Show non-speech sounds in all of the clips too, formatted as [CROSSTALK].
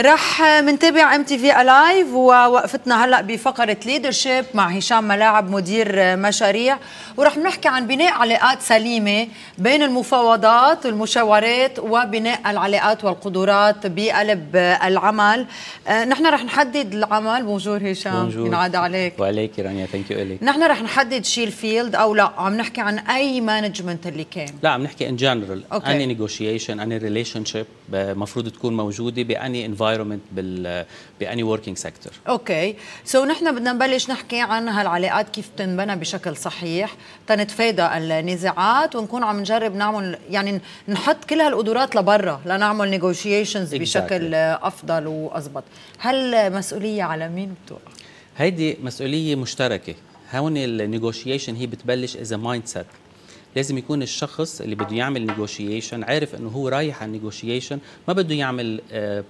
رح منتابع ام تي في الايف ووقفتنا هلا بفقره ليدرشيب مع هشام ملاعب مدير مشاريع ورح نحكي عن بناء علاقات سليمه بين المفاوضات والمشاورات وبناء العلاقات والقدرات بقلب العمل آه، نحن رح نحدد العمل بونجور هشام بنعاد ينعاد عليك وعليك رانيا ثانك يو اليك نحن رح نحدد شي الفيلد او لا عم نحكي عن اي مانجمنت اللي كان لا عم نحكي ان جنرال اني نيغوشيشن اني ريليشن شيب المفروض تكون موجوده باني انفايرمنت الانفايرمنت باني وركينج سيكتور اوكي سو نحن بدنا نبلش نحكي عن هالعلاقات كيف تنبنى بشكل صحيح تنتفادى النزاعات ونكون عم نجرب نعمل يعني نحط كل هالقدرات لبرا لنعمل نيغوشيشنز exactly. بشكل افضل واضبط هل مسؤوليه على مين بتوقع هيدي مسؤوليه مشتركه هون النيغوشيشن هي بتبلش از مايند سيت لازم يكون الشخص اللي بده يعمل نيجوشيشن عارف انه هو رايح على النيجوشيشن ما بده يعمل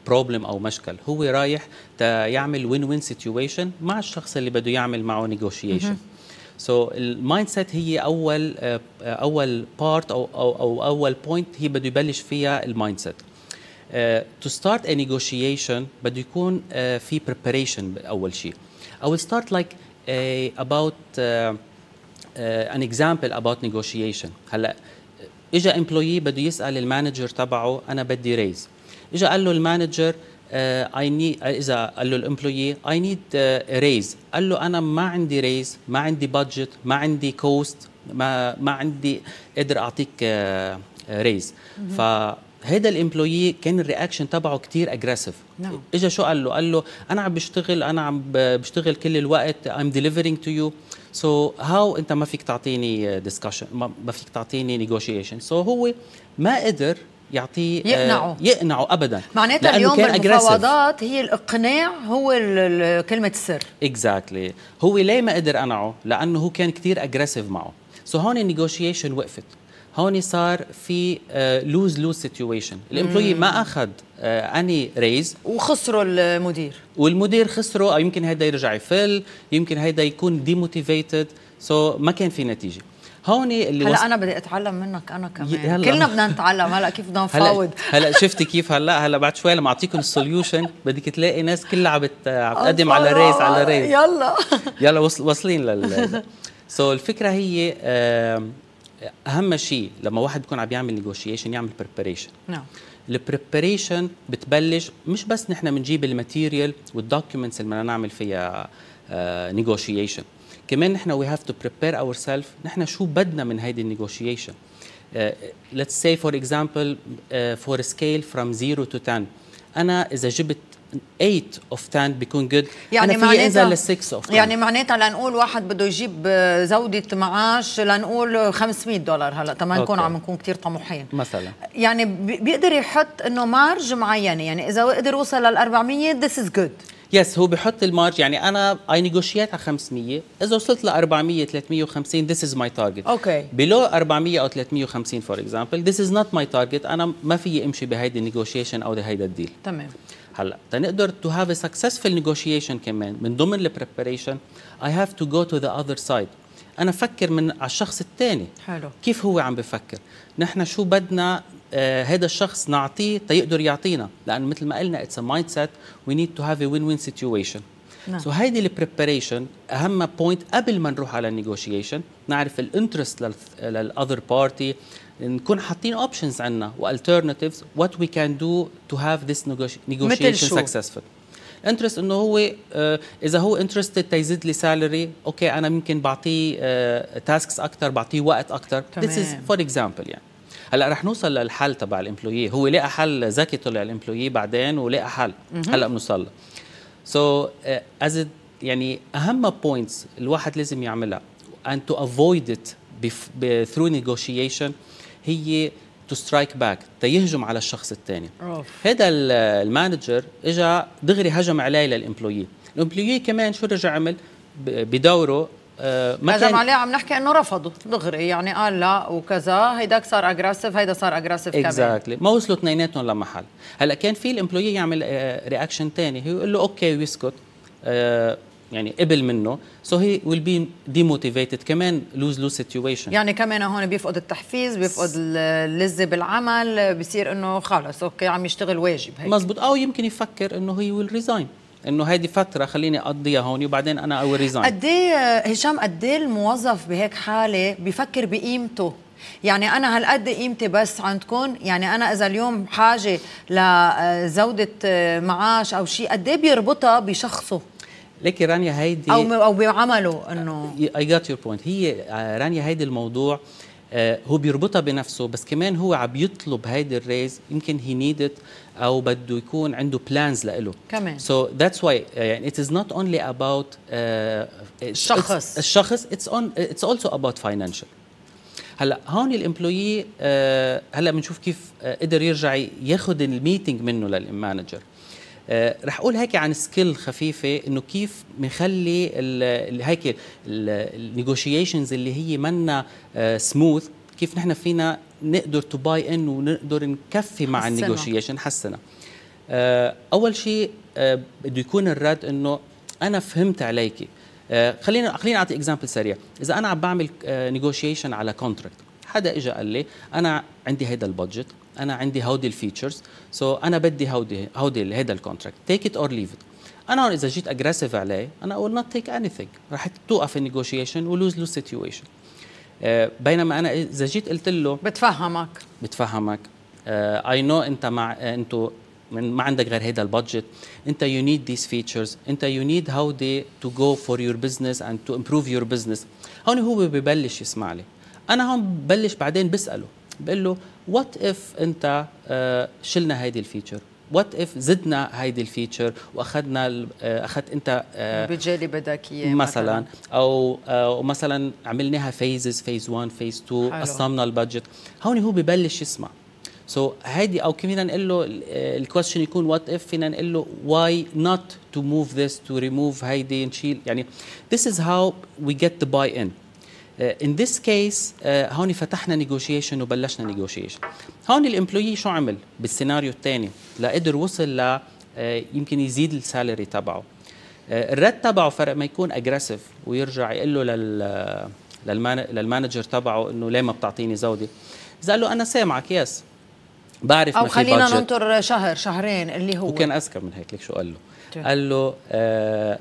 بروبلم آه، او مشكل هو رايح يعمل وين وين سيتويشن مع الشخص اللي بده يعمل معه نيجوشيشن سو المايند سيت هي اول آه، اول بارت او او, أو اول بوينت هي بده يبلش فيها المايند سيت تو ستارت ا نيجوشيشن بده يكون uh, في preparation اول شيء I will start like about uh, ان اكزامبل اباوت نيغوشيشن هلا اجى امبلويي بده يسال المانجر تبعه انا بدي ريز اجى قال له المانجر اي آه، نيد اذا قال له الامبلويي اي نيد ريز قال له انا ما عندي ريز ما عندي بادجت ما عندي كوست ما ما عندي قدر اعطيك ريز آه، آه، ف هيدا الامبلويي كان الرياكشن تبعه كثير اجريسيف نعم اجى شو قال له قال له انا عم بشتغل انا عم بشتغل كل الوقت ام ديليفرينج تو يو سو هاو انت ما فيك تعطيني ديسكشن آه, ما فيك تعطيني نيغوشيشن سو so هو ما قدر يعطيه آه, يقنعه يقنعه ابدا معناتها اليوم المفاوضات هي الاقناع هو كلمه السر اكزاكتلي exactly. هو ليه ما قدر اقنعه لانه هو كان كثير اجريسيف معه سو so هون النيغوشيشن وقفت هون صار في لوز لوز سيتويشن الامبلوي ما اخذ اني آه، ريز وخسروا المدير والمدير خسروا او آه، يمكن هيدا يرجع يفل يمكن هيدا يكون ديموتيفيتد سو so ما كان في نتيجه هون اللي هلا وص... انا بدي اتعلم منك انا كمان كلنا بدنا نتعلم هلا كيف بدنا [LAUGHS] نفاوض هلا, [LAUGHS] شفتي كيف هلا هلا بعد شوي لما اعطيكم السوليوشن بدك تلاقي ناس كلها عم بتقدم على ريز على ريز يلا يلا وصل... واصلين لل سو [LAUGHS] so الفكره هي آه اهم شيء لما واحد بيكون عم يعمل نيغوشيشن يعمل بريبريشن نعم البريباريشن بتبلش مش بس نحن بنجيب الماتيريال والدوكيومنتس اللي بدنا نعمل فيها نيغوشيشن آه، كمان نحن وي هاف تو بريبير اور سيلف نحن شو بدنا من هيدي النيغوشيشن ليتس سي فور اكزامبل فور سكيل فروم 0 تو 10 انا اذا جبت 8 اوف 10 بيكون جود يعني في إيه اذا لل 6 اوف 10 يعني معناتها لنقول واحد بده يجيب آه، زوده معاش لنقول 500 دولار هلا تما نكون عم نكون كثير طموحين مثلا يعني بيقدر يحط انه مارج معينه يعني اذا قدر يوصل لل 400 ذس از جود يس هو بحط المارج يعني انا اي نيغوشيات على 500 اذا وصلت ل 400 350 ذيس از ماي تارجت اوكي بلو 400 او 350 فور اكزامبل ذيس از نوت ماي تارجت انا ما في امشي بهيدي النيغوشيشن او هيدا الديل تمام هلا تنقدر تو هاف ا سكسسفل نيغوشيشن كمان من ضمن البريباريشن اي هاف تو جو تو ذا اذر سايد انا فكر من على الشخص الثاني حلو كيف هو عم بفكر نحن شو بدنا هذا آه، الشخص نعطيه تيقدر يعطينا لانه مثل ما قلنا اتس مايند سيت وي نيد تو هاف ا وين وين سيتويشن سو هيدي البريباريشن اهم بوينت قبل ما نروح على النيغوشيشن نعرف الانترست للاذر بارتي نكون حاطين اوبشنز عندنا والترناتيفز وات وي كان دو تو هاف ذيس نيغوشيشن سكسسفول انترست انه هو آه، اذا هو انترستد تيزيد لي سالري اوكي انا ممكن بعطيه تاسكس آه، اكثر بعطيه وقت اكثر ذيس از فور اكزامبل يعني هلا رح نوصل للحل تبع الامبلويي هو لقى حل ذكي طلع الامبلويي بعدين ولقى حل هلا بنوصل له سو از uh, يعني اهم بوينتس الواحد لازم يعملها and to avoid it through negotiation هي تو سترايك باك تيهجم على الشخص الثاني هذا المانجر اجى دغري هجم علي للامبلويي الامبلويي كمان شو رجع عمل بدوره آه، ما كان عليه عم نحكي انه رفضوا دغري يعني قال لا وكذا هيداك صار اجريسيف هيدا صار اجريسيف كمان اكزاكتلي ما وصلوا اثنيناتهم لمحل هلا كان في الامبلوي يعمل رياكشن ثاني هو يقول له اوكي ويسكت آه، يعني قبل منه سو هي ويل بي ديموتيفيتد كمان لوز لوز سيتويشن يعني كمان هون بيفقد التحفيز بيفقد اللذه بالعمل بصير انه خلص اوكي عم يشتغل واجب هيك مزبوط او يمكن يفكر انه هي ويل ريزاين انه هيدي فتره خليني اقضيها هون وبعدين انا او ريزاين قد ايه هشام قد ايه الموظف بهيك حاله بفكر بقيمته يعني انا هالقد قيمتي بس عندكم يعني انا اذا اليوم حاجه لزوده معاش او شيء قد ايه بيربطها بشخصه ليكي رانيا هيدي او او بعمله انه اي جات يور بوينت هي آه، رانيا هيدي الموضوع آه آه، هو بيربطها بنفسه بس كمان هو عم يطلب هيدي الريز يمكن هي نيدت او بده يكون عنده بلانز لإله كمان سو ذاتس واي يعني ات از نوت اونلي اباوت الشخص الشخص اتس اون اتس اولسو اباوت فاينانشال هلا هون الامبلويي آه، هلا بنشوف كيف آه، قدر يرجع ياخذ الميتنج منه للمانجر آه، رح اقول هيك عن سكيل خفيفه انه كيف بنخلي هيك النيغوشيشنز اللي هي منا سموث آه، كيف نحن فينا نقدر تو باي ان ونقدر نكفي مع النيغوشيشن حسنا آه، اول شيء بده يكون الرد انه انا فهمت عليكي خلينا خلينا اعطي اكزامبل سريع اذا انا عم بعمل نيغوشيشن على كونتراكت حدا اجى قال لي انا عندي هيدا البادجت انا عندي هودي الفيتشرز سو so انا بدي هودي هودي هذا الكونتراكت تيك ات اور ليف ات انا اذا جيت اجريسيف عليه انا ويل نوت تيك اني ثينج رح توقف النيغوشيشن ولوز لوز سيتويشن آه، بينما انا اذا جيت قلت له بتفهمك بتفهمك اي uh, نو انت مع آه، انتو من ما عندك غير هيدا البادجت انت يو نيد ذيس فيتشرز انت يو نيد هاو دي تو جو فور يور بزنس اند تو امبروف يور بزنس هون هو ببلش يسمع لي انا هون ببلش بعدين بساله بقول له وات اف انت آه، شلنا هيدي الفيتشر وات اف زدنا هيدي الفيتشر واخذنا آه، اخذت انت البيدجي آه، اللي بدك اياه مثلا او أو مثلا عملناها فيزز فيز 1 فيز 2 قسمنا البادجت هون هو ببلش يسمع سو so, هيدي او فينا نقول له الكويشن يكون وات اف فينا نقول له واي نوت تو موف ذس تو ريموف هيدي نشيل يعني ذس از هاو وي جيت ذا باي ان ان ذس كيس هون فتحنا نيغوشيشن وبلشنا نيغوشيشن هون الامبلوي شو عمل بالسيناريو الثاني لقدر وصل ل آه، يمكن يزيد السالري تبعه آه، الرد تبعه فرق ما يكون اجريسيف ويرجع يقول له لل آه، للمانجر تبعه انه ليه ما بتعطيني زودي اذا قال له انا سامعك يس بعرف او خلينا ننطر شهر شهرين اللي هو وكان اذكى من هيك لك شو قال له قال له آه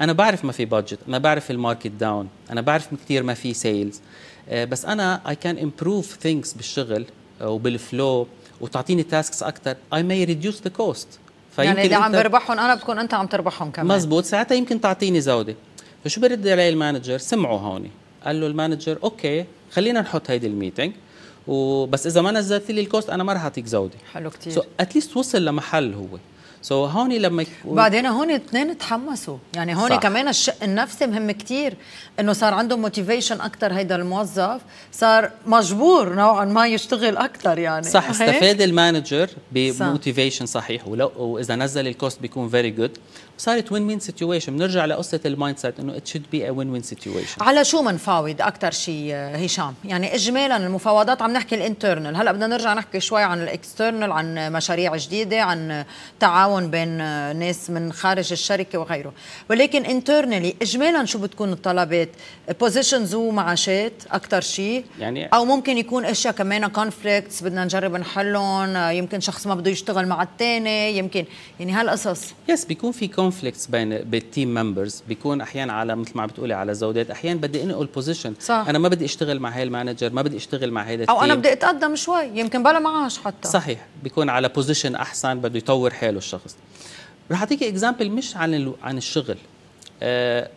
انا بعرف ما في بادجت انا بعرف الماركت داون انا بعرف كثير ما في سيلز آه، بس انا اي كان امبروف ثينكس بالشغل آه، وبالفلو وتعطيني تاسكس اكثر اي ماي ريديوس ذا كوست يعني اذا عم بربحهم انا بتكون انت عم تربحهم كمان مزبوط ساعتها يمكن تعطيني زوده فشو برد علي المانجر سمعوا هون قال له المانجر اوكي خلينا نحط هيدي الميتنج وبس اذا ما نزلت لي الكوست انا ما رح اعطيك زوده حلو كثير سو so, اتليست وصل لمحل هو سو so هون لما يكون بعدين هون اثنين تحمسوا يعني هون كمان الشق النفسي مهم كثير انه صار عنده موتيفيشن اكثر هيدا الموظف صار مجبور نوعا ما يشتغل اكثر يعني صح استفاد المانجر بموتيفيشن صحيح ولو واذا نزل الكوست بيكون فيري جود صارت وين وين سيتويشن بنرجع لقصه المايند سيت انه ات شود بي ا وين وين سيتويشن على شو بنفاوض اكثر شيء آه، هشام يعني اجمالا المفاوضات عم نحكي الانترنال هلا بدنا نرجع نحكي شوي عن الاكسترنال عن مشاريع جديده عن تعاون بين آه، ناس من خارج الشركه وغيره ولكن انترنالي اجمالا شو بتكون الطلبات بوزيشنز ومعاشات اكثر شيء يعني او ممكن يكون اشياء كمان كونفليكتس بدنا نجرب نحلهم آه، يمكن شخص ما بده يشتغل مع الثاني يمكن يعني هالقصص يس بيكون في كونفليكتس بين بالتيم ممبرز بيكون احيانا على مثل ما عم بتقولي على زودات احيانا بدي انقل بوزيشن انا ما بدي اشتغل مع هاي المانجر ما بدي اشتغل مع هيدا او انا بدي اتقدم شوي يمكن بلا معاش حتى صحيح بيكون على بوزيشن احسن بده يطور حاله الشخص رح اعطيك اكزامبل مش عن عن الشغل آه،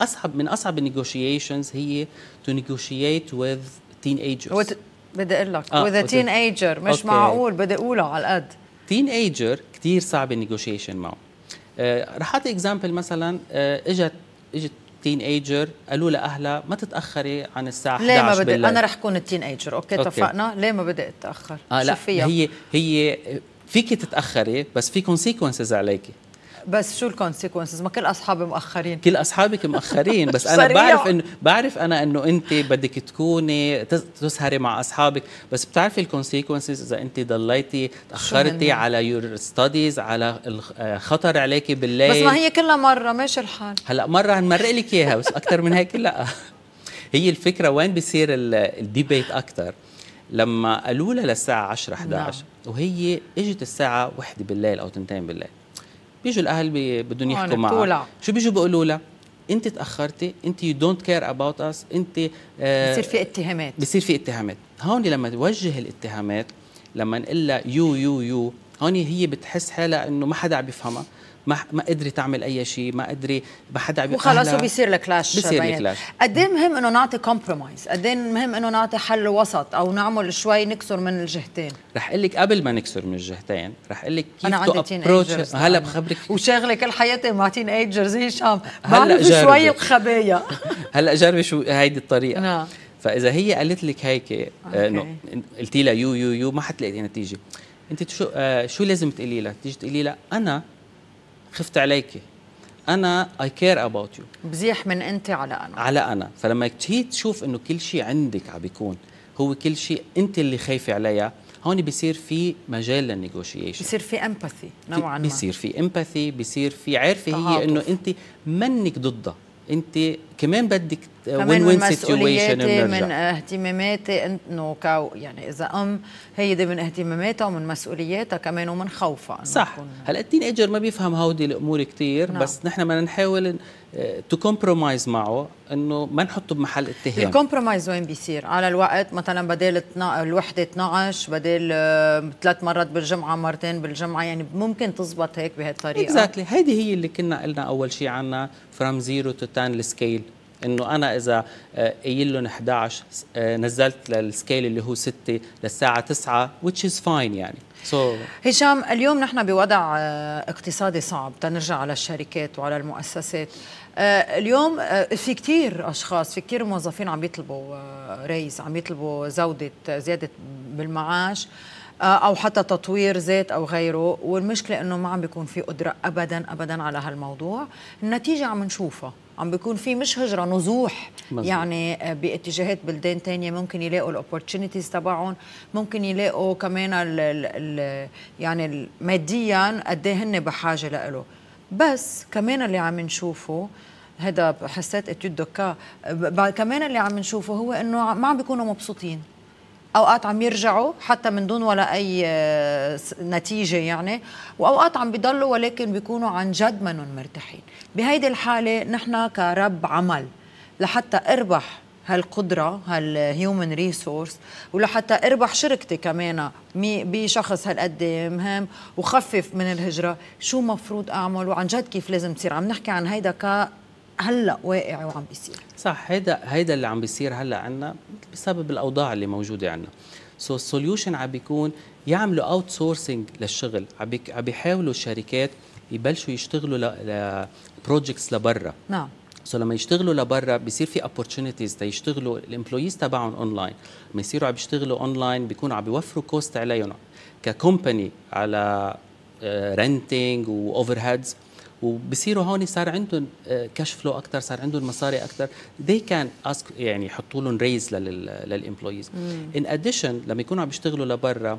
اصعب من اصعب النيغوشيشنز هي تو نيغوشيت وذ تين ايجرز بدي اقول لك وذ تين ايجر مش أوكي. معقول بدي اقوله على القد تين ايجر كثير صعب النيغوشيشن معه آه، رح اعطي اكزامبل مثلا آه، اجت اجت تين ايجر قالوا لاهلها ما تتاخري عن الساعه 11 ليه ما بدي بالليل. انا رح كون التين ايجر أوكي, اتفقنا ليه ما بدي اتاخر آه لا هي هي فيكي تتاخري بس في كونسيكونسز عليكي بس شو الكونسيكونسز ما كل اصحابي مؤخرين كل اصحابك مؤخرين بس انا بعرف انه بعرف انا انه انت بدك تكوني تسهري مع اصحابك بس بتعرفي الكونسيكونسز اذا انت ضليتي تاخرتي على يور ستاديز على الخطر آه، عليكي بالليل بس ما هي كلها مره ماشي الحال هلا مره هنمرق لك اياها بس اكثر من هيك لا [LAUGHS] هي الفكره وين بصير الديبيت اكثر لما قالوا لها للساعه 10 11 نعم. وهي اجت الساعه 1 بالليل او 2 بالليل بيجوا الاهل بدهم يحكوا معها شو بيجوا بيقولوا لها انت تاخرتي انت يو دونت كير اباوت اس انت آه، بصير في اتهامات بصير في اتهامات هون لما توجه الاتهامات لما نقول لها يو يو يو هون هي بتحس حالها انه ما حدا عم بيفهمها ما ما قدرت تعمل اي شيء ما قدرت ما حدا عم وخلص وبيصير الكلاش بيصير الكلاش قد ايه مهم انه نعطي كومبرومايز قد ايه مهم انه نعطي حل وسط او نعمل شوي نكسر من الجهتين رح اقول لك قبل ما نكسر من الجهتين رح اقول لك كيف انا عندي تين ايجرز هلا بخبرك وشاغله كل حياتي مع تين ايجرز هشام بعرف شوي الخبايا [LAUGHS] هلا جربي شو هيدي الطريقه نعم فاذا هي قالت لك هيك آه، انه قلتي لها يو يو يو ما حتلاقي نتيجه انت شو آه شو لازم تقولي لها؟ تيجي تقولي لها انا خفت عليكي انا اي كير اباوت يو بزيح من انت على انا على انا فلما تجي تشوف انه كل شيء عندك عم بيكون هو كل شيء انت اللي خايفه عليها هون بصير في مجال للنيغوشيشن بصير في امباثي نوعا ما بصير في امباثي بصير في عارفه هي انه انت منك ضدها انت كمان بدك وين وين سيتويشن من اهتماماتي انه كاو يعني اذا ام هي دي من اهتماماتها ومن مسؤولياتها كمان ومن خوفها صح هلا التين ايجر ما بيفهم هودي الامور كثير نعم. بس نحن بدنا نحاول تو آه، كومبرومايز معه انه ما نحطه بمحل اتهام الكومبرومايز وين بيصير على الوقت مثلا بدل الوحده 12 بدل آه، ثلاث مرات بالجمعه مرتين بالجمعه يعني ممكن تزبط هيك بهالطريقه اكزاكتلي exactly. هيدي هي اللي كنا قلنا اول شيء عنها فروم زيرو تو 10 السكيل انه انا اذا آه، قايل 11 آه، نزلت للسكيل اللي هو 6 للساعه 9 which is fine يعني so هشام اليوم نحن بوضع آه، اقتصادي صعب تنرجع على الشركات وعلى المؤسسات اليوم في كثير اشخاص في كثير موظفين عم يطلبوا ريس عم يطلبوا زوده زياده بالمعاش آه، او حتى تطوير زيت او غيره والمشكله انه ما عم بيكون في قدره ابدا ابدا على هالموضوع النتيجه عم نشوفها عم بيكون في مش هجره نزوح مزبوط. يعني آه، باتجاهات بلدان تانية ممكن يلاقوا الاوبورتونيتيز تبعهم ممكن يلاقوا كمان الـ الـ الـ يعني ماديا قد إيه هن بحاجه لإله بس كمان اللي عم نشوفه هذا حسيت اتيود دوكا كمان اللي عم نشوفه هو انه ما عم بيكونوا مبسوطين اوقات عم يرجعوا حتى من دون ولا اي آه، نتيجه يعني واوقات عم بيضلوا ولكن بيكونوا عن جد منهم مرتاحين بهيدي الحاله نحن كرب عمل لحتى اربح هالقدرة هالهيومن ريسورس ولحتى اربح شركتي كمان بشخص هالقد مهم وخفف من الهجرة شو مفروض اعمل وعن جد كيف لازم تصير عم نحكي عن هيدا هلا واقع وعم بيصير صح هيدا هيدا اللي عم بيصير هلا عنا بسبب الاوضاع اللي موجوده عنا سو so السوليوشن عم بيكون يعملوا اوت سورسينج للشغل عم عم بيحاولوا الشركات يبلشوا يشتغلوا لبروجكتس لبرا نعم سو لما يشتغلوا لبرا بيصير في اوبورتونيتيز ليشتغلوا الامبلويز تبعهم اونلاين لما يصيروا عم يشتغلوا اونلاين بيكونوا عم بيوفروا كوست عليهم ككومباني على رنتنج واوفر هيدز وبصيروا هون صار عندهم كاش فلو اكثر صار عندهم مصاري اكثر they كان اسك يعني يحطوا لهم ريز للامبلويز ان اديشن لما يكونوا عم يشتغلوا لبرا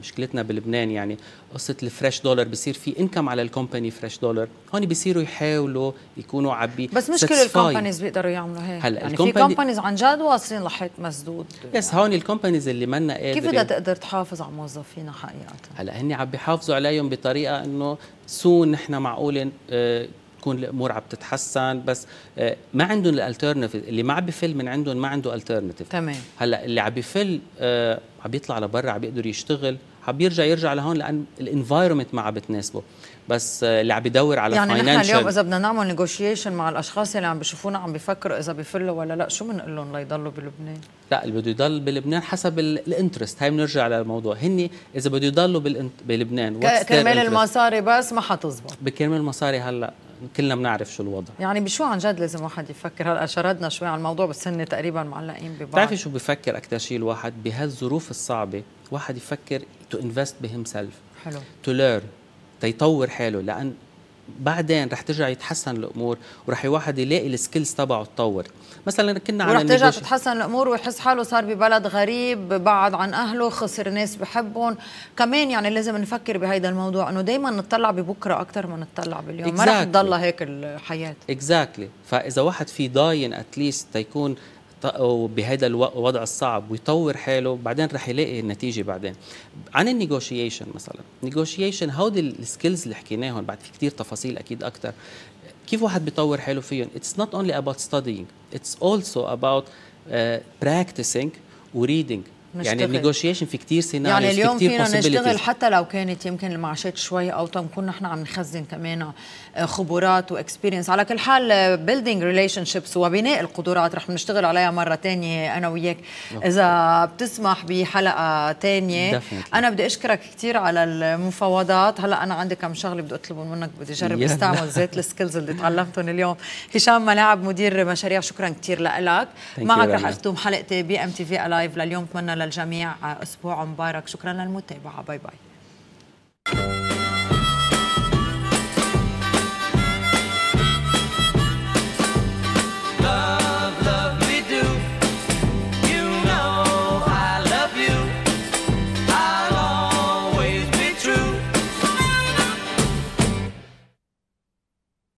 مشكلتنا بلبنان يعني قصه الفريش دولار بصير في انكم على الكومباني فريش دولار هون بيصيروا يحاولوا يكونوا عبي بس مش كل الكومبانيز بيقدروا يعملوا هيك هلا يعني في كومبانيز عن جد واصلين لحيط مسدود بس هون الكومبانيز اللي منا قادره كيف بدها تقدر تحافظ على موظفينا حقيقه هلا هن عم بيحافظوا عليهم بطريقه انه سون نحن معقول آه، بتكون الامور عم تتحسن بس آه، ما عندهم الالترناتيف اللي ما عم بفل من عندهم ما عنده الترناتيف تمام هلا اللي عم بفل آه، عم بيطلع لبرا عم بيقدر يشتغل عم بيرجع يرجع لهون لان الانفايرمنت ما عم بتناسبه بس اللي عم يدور على يعني نحن اليوم اذا بدنا نعمل نيغوشيشن مع الاشخاص اللي عم بيشوفونا عم بيفكروا اذا بفلوا ولا لا شو بنقول لهم ليضلوا بلبنان لا اللي بده يضل بلبنان حسب الانترست هاي بنرجع للموضوع هن اذا بده يضلوا بلبنان كرمال المصاري بس ما حتزبط بكرمال المصاري هلا كلنا بنعرف شو الوضع يعني بشو عن جد لازم واحد يفكر هلا شردنا شوي على الموضوع بس هن تقريبا معلقين ببعض بتعرفي شو بفكر اكثر شيء الواحد بهالظروف الصعبه واحد يفكر تو انفست بهم سيلف حلو تو ليرن تيطور حاله لان بعدين رح ترجع يتحسن الامور ورح الواحد يلاقي السكيلز تبعه تطور مثلا كنا على ورح ترجع تتحسن الامور ويحس حاله صار ببلد غريب بعد عن اهله خسر ناس بحبهم كمان يعني لازم نفكر بهيدا الموضوع انه دايما نطلع ببكره اكثر ما نطلع باليوم exactly. ما رح تضلها هيك الحياه اكزاكتلي exactly. فاذا واحد في ضاين اتليست تيكون بهذا الوضع الصعب ويطور حاله بعدين رح يلاقي النتيجه بعدين عن النيغوشيشن مثلا نيغوشيشن هودي السكيلز اللي حكيناهم بعد في كتير تفاصيل اكيد اكثر كيف واحد بيطور حاله فيهم اتس نوت اونلي اباوت ستادينج اتس اولسو اباوت براكتسينج وريدنج نشتغل. يعني النيغوشيشن في كتير سيناريوز يعني اليوم في فينا نشتغل حتى لو كانت يمكن المعاشات شوي اوطى نكون نحن عم نخزن كمان آه، خبرات واكسبيرينس على كل حال بيلدينج ريليشن شيبس وبناء القدرات رح نشتغل عليها مره تانية انا وياك اذا بتسمح بحلقه تانية Definitely. انا بدي اشكرك كثير على المفاوضات هلا انا عندي كم شغله بدي اطلبهم منك بدي اجرب استعمل ذات السكيلز اللي تعلمتهم اليوم هشام ملاعب مدير مشاريع شكرا كثير لك معك رح اختم حلقتي بي ام تي في الايف لليوم بتمنى للجميع أسبوع مبارك شكرا للمتابعة باي باي